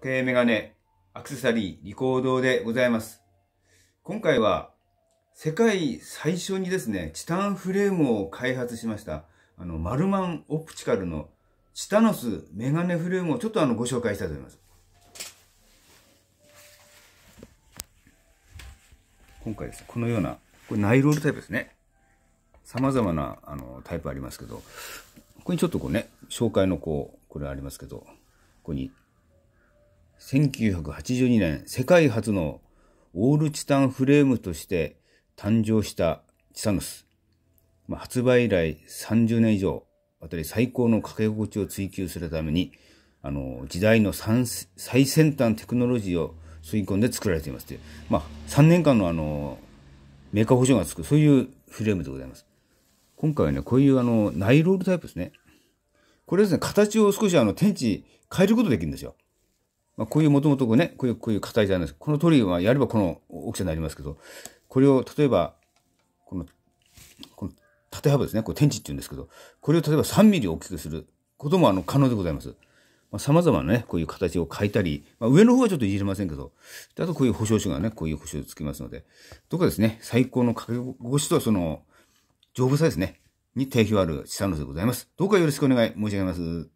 計メガネ、アクセサリー、リコードでございます。今回は、世界最初にですね、チタンフレームを開発しました、あの、マルマンオプチカルのチタノスメガネフレームをちょっとあの、ご紹介したいと思います。今回です、ね、このような、これナイロールタイプですね。様々な、あの、タイプありますけど、ここにちょっとこうね、紹介のこう、これありますけど、ここに1982年、世界初のオールチタンフレームとして誕生したチサノス。まあ、発売以来30年以上、あたり最高の掛け心地を追求するために、あの、時代の最先端テクノロジーを吸い込んで作られていますという、まあ、3年間のあの、メーカー保証がつく、そういうフレームでございます。今回はね、こういうあの、ナイロールタイプですね。これですね、形を少しあの、天地変えることできるんですよ。まあ、こういうもともとね、こういう、こういう硬いゃなんです。このりはやればこの大きさになりますけど、これを例えば、この、この縦幅ですね、これ天地って言うんですけど、これを例えば3ミリ大きくすることもあの可能でございます。まあ、様々なね、こういう形を変えたり、まあ、上の方はちょっといじれませんけど、あとこういう保証書がね、こういう保証つきますので、どこかですね、最高の掛け越しとその、丈夫さですね、に定評ある資産のでございます。どうかよろしくお願い申し上げます。